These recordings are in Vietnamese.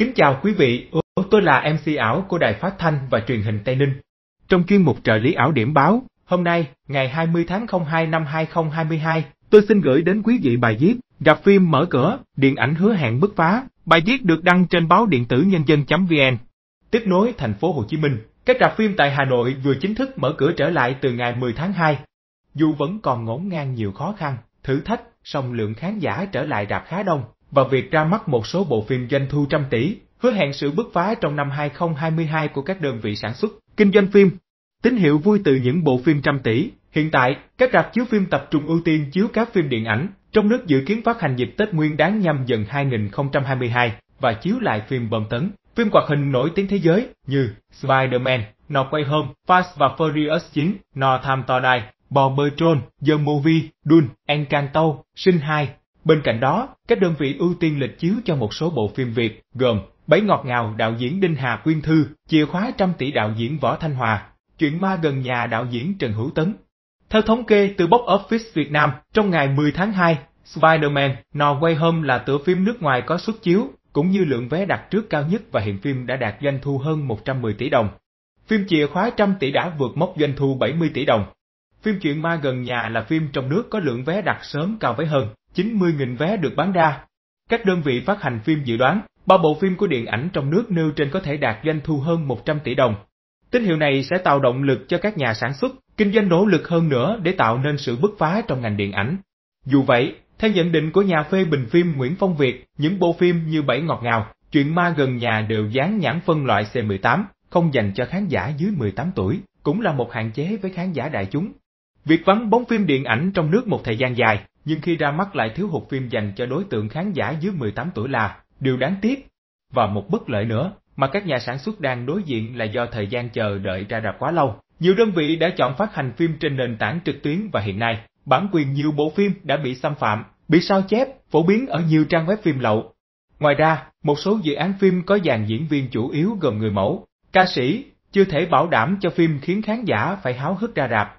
Kính chào quý vị, tôi là MC ảo của Đài Phát Thanh và Truyền hình Tây Ninh. Trong chuyên mục trợ lý ảo điểm báo, hôm nay, ngày 20 tháng 02 năm 2022, tôi xin gửi đến quý vị bài viết Rạp phim mở cửa, điện ảnh hứa hẹn bứt phá. Bài viết được đăng trên báo điện tử nhân dân.vn. Tiếp nối thành phố Hồ Chí Minh, các rạp phim tại Hà Nội vừa chính thức mở cửa trở lại từ ngày 10 tháng 2. Dù vẫn còn ngổn ngang nhiều khó khăn, thử thách, song lượng khán giả trở lại rạp khá đông, và việc ra mắt một số bộ phim doanh thu trăm tỷ, hứa hẹn sự bứt phá trong năm 2022 của các đơn vị sản xuất, kinh doanh phim. Tín hiệu vui từ những bộ phim trăm tỷ, hiện tại, các rạp chiếu phim tập trung ưu tiên chiếu các phim điện ảnh trong nước dự kiến phát hành dịp Tết Nguyên đán nhâm dần 2022 và chiếu lại phim bom tấn, phim hoạt hình nổi tiếng thế giới như Spider-Man, No Way Home, Fast và Furious 9, No Time to Die, Paw Patrol, The Movie, Dune, Encanto, Sinh 2, Bên cạnh đó, các đơn vị ưu tiên lịch chiếu cho một số bộ phim Việt gồm bảy ngọt ngào đạo diễn Đinh Hà Quyên Thư, Chìa khóa trăm tỷ đạo diễn Võ Thanh Hòa, Chuyện ma gần nhà đạo diễn Trần Hữu Tấn. Theo thống kê từ Box Office Việt Nam, trong ngày 10 tháng 2, Spider-Man No Way Home là tựa phim nước ngoài có xuất chiếu, cũng như lượng vé đặt trước cao nhất và hiện phim đã đạt doanh thu hơn 110 tỷ đồng. Phim Chìa khóa trăm tỷ đã vượt mốc doanh thu 70 tỷ đồng. Phim Chuyện ma gần nhà là phim trong nước có lượng vé đặt sớm cao với hơn 90.000 vé được bán ra. Các đơn vị phát hành phim dự đoán, ba bộ phim của điện ảnh trong nước nêu trên có thể đạt doanh thu hơn 100 tỷ đồng. Tín hiệu này sẽ tạo động lực cho các nhà sản xuất, kinh doanh nỗ lực hơn nữa để tạo nên sự bứt phá trong ngành điện ảnh. Dù vậy, theo nhận định của nhà phê bình phim Nguyễn Phong Việt, những bộ phim như Bảy Ngọt Ngào, Chuyện Ma Gần Nhà đều dán nhãn phân loại C18, không dành cho khán giả dưới 18 tuổi, cũng là một hạn chế với khán giả đại chúng. Việc vắng bóng phim điện ảnh trong nước một thời gian dài nhưng khi ra mắt lại thiếu hụt phim dành cho đối tượng khán giả dưới 18 tuổi là điều đáng tiếc. Và một bất lợi nữa mà các nhà sản xuất đang đối diện là do thời gian chờ đợi ra rạp quá lâu. Nhiều đơn vị đã chọn phát hành phim trên nền tảng trực tuyến và hiện nay, bản quyền nhiều bộ phim đã bị xâm phạm, bị sao chép, phổ biến ở nhiều trang web phim lậu. Ngoài ra, một số dự án phim có dàn diễn viên chủ yếu gồm người mẫu, ca sĩ, chưa thể bảo đảm cho phim khiến khán giả phải háo hức ra rạp.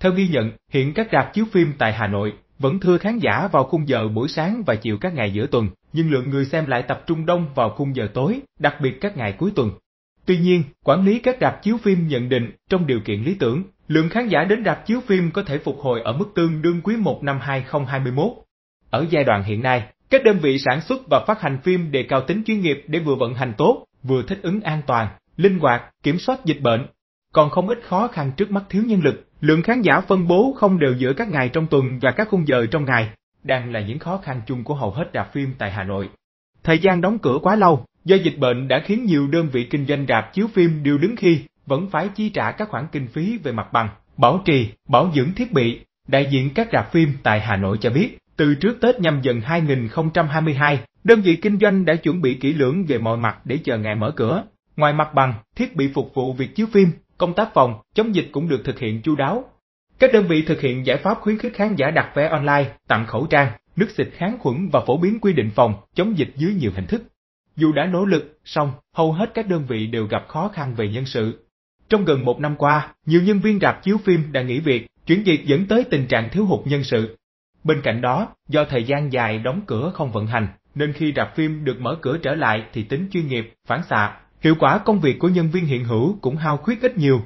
Theo ghi nhận, hiện các rạp chiếu phim tại Hà Nội, vẫn thưa khán giả vào khung giờ buổi sáng và chiều các ngày giữa tuần, nhưng lượng người xem lại tập trung đông vào khung giờ tối, đặc biệt các ngày cuối tuần. Tuy nhiên, quản lý các rạp chiếu phim nhận định, trong điều kiện lý tưởng, lượng khán giả đến rạp chiếu phim có thể phục hồi ở mức tương đương quý 1 năm 2021. Ở giai đoạn hiện nay, các đơn vị sản xuất và phát hành phim đề cao tính chuyên nghiệp để vừa vận hành tốt, vừa thích ứng an toàn, linh hoạt, kiểm soát dịch bệnh. Còn không ít khó khăn trước mắt thiếu nhân lực, Lượng khán giả phân bố không đều giữa các ngày trong tuần và các khung giờ trong ngày đang là những khó khăn chung của hầu hết rạp phim tại Hà Nội. Thời gian đóng cửa quá lâu do dịch bệnh đã khiến nhiều đơn vị kinh doanh rạp chiếu phim đều đứng khi vẫn phải chi trả các khoản kinh phí về mặt bằng, bảo trì, bảo dưỡng thiết bị. Đại diện các rạp phim tại Hà Nội cho biết, từ trước Tết nhâm dần 2022, đơn vị kinh doanh đã chuẩn bị kỹ lưỡng về mọi mặt để chờ ngày mở cửa. Ngoài mặt bằng, thiết bị phục vụ việc chiếu phim, Công tác phòng, chống dịch cũng được thực hiện chu đáo. Các đơn vị thực hiện giải pháp khuyến khích khán giả đặt vé online, tặng khẩu trang, nước xịt kháng khuẩn và phổ biến quy định phòng, chống dịch dưới nhiều hình thức. Dù đã nỗ lực, song hầu hết các đơn vị đều gặp khó khăn về nhân sự. Trong gần một năm qua, nhiều nhân viên rạp chiếu phim đã nghỉ việc, chuyển việc dẫn tới tình trạng thiếu hụt nhân sự. Bên cạnh đó, do thời gian dài đóng cửa không vận hành, nên khi rạp phim được mở cửa trở lại thì tính chuyên nghiệp, phản xạ hiệu quả công việc của nhân viên hiện hữu cũng hao khuyết ít nhiều.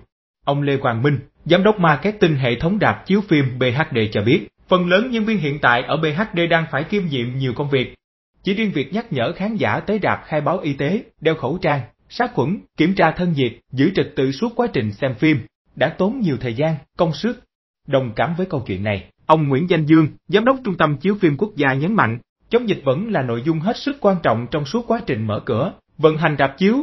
Ông Lê Hoàng Minh, giám đốc marketing hệ thống đạp chiếu phim BHD cho biết, phần lớn nhân viên hiện tại ở BHD đang phải kiêm nhiệm nhiều công việc. Chỉ riêng việc nhắc nhở khán giả tới đạp khai báo y tế, đeo khẩu trang, sát khuẩn, kiểm tra thân nhiệt, giữ trật tự suốt quá trình xem phim, đã tốn nhiều thời gian, công sức. Đồng cảm với câu chuyện này, ông Nguyễn Danh Dương, giám đốc Trung tâm Chiếu phim Quốc gia nhấn mạnh, chống dịch vẫn là nội dung hết sức quan trọng trong suốt quá trình mở cửa, vận hành rạp chiếu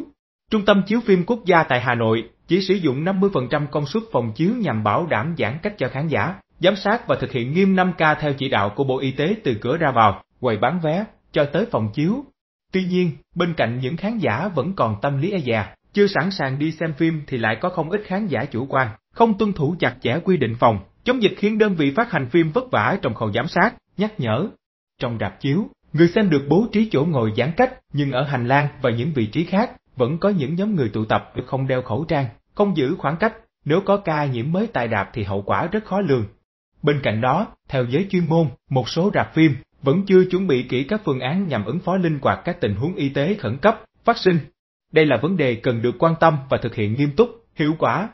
Trung tâm chiếu phim quốc gia tại Hà Nội chỉ sử dụng 50% công suất phòng chiếu nhằm bảo đảm giãn cách cho khán giả, giám sát và thực hiện nghiêm 5K theo chỉ đạo của Bộ Y tế từ cửa ra vào, quầy bán vé cho tới phòng chiếu. Tuy nhiên, bên cạnh những khán giả vẫn còn tâm lý e dè, chưa sẵn sàng đi xem phim thì lại có không ít khán giả chủ quan, không tuân thủ chặt chẽ quy định phòng, chống dịch khiến đơn vị phát hành phim vất vả trong khâu giám sát, nhắc nhở. Trong rạp chiếu, người xem được bố trí chỗ ngồi giãn cách nhưng ở hành lang và những vị trí khác vẫn có những nhóm người tụ tập không đeo khẩu trang, không giữ khoảng cách, nếu có ca nhiễm mới tại rạp thì hậu quả rất khó lường. Bên cạnh đó, theo giới chuyên môn, một số rạp phim vẫn chưa chuẩn bị kỹ các phương án nhằm ứng phó linh hoạt các tình huống y tế khẩn cấp, phát sinh. Đây là vấn đề cần được quan tâm và thực hiện nghiêm túc, hiệu quả.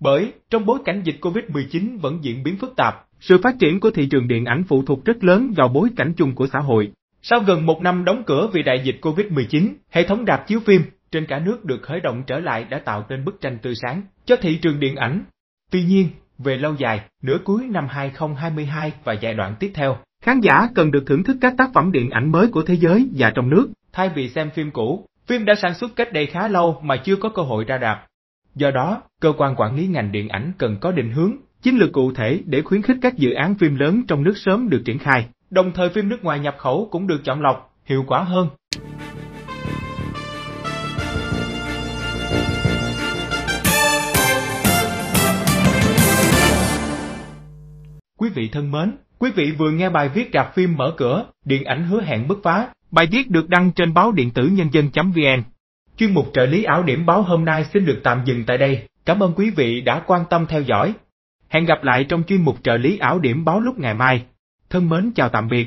Bởi, trong bối cảnh dịch COVID-19 vẫn diễn biến phức tạp, sự phát triển của thị trường điện ảnh phụ thuộc rất lớn vào bối cảnh chung của xã hội. Sau gần một năm đóng cửa vì đại dịch COVID-19, hệ thống rạp chiếu phim trên cả nước được khởi động trở lại đã tạo nên bức tranh tươi sáng cho thị trường điện ảnh. Tuy nhiên, về lâu dài, nửa cuối năm 2022 và giai đoạn tiếp theo, khán giả cần được thưởng thức các tác phẩm điện ảnh mới của thế giới và trong nước, thay vì xem phim cũ, phim đã sản xuất cách đây khá lâu mà chưa có cơ hội ra rạp. Do đó, cơ quan quản lý ngành điện ảnh cần có định hướng, chiến lược cụ thể để khuyến khích các dự án phim lớn trong nước sớm được triển khai, đồng thời phim nước ngoài nhập khẩu cũng được chọn lọc, hiệu quả hơn. vị thân mến, quý vị vừa nghe bài viết rạp phim mở cửa, điện ảnh hứa hẹn bứt phá, bài viết được đăng trên báo điện tử nhân dân.vn. Chuyên mục trợ lý ảo điểm báo hôm nay xin được tạm dừng tại đây. Cảm ơn quý vị đã quan tâm theo dõi. Hẹn gặp lại trong chuyên mục trợ lý ảo điểm báo lúc ngày mai. Thân mến chào tạm biệt.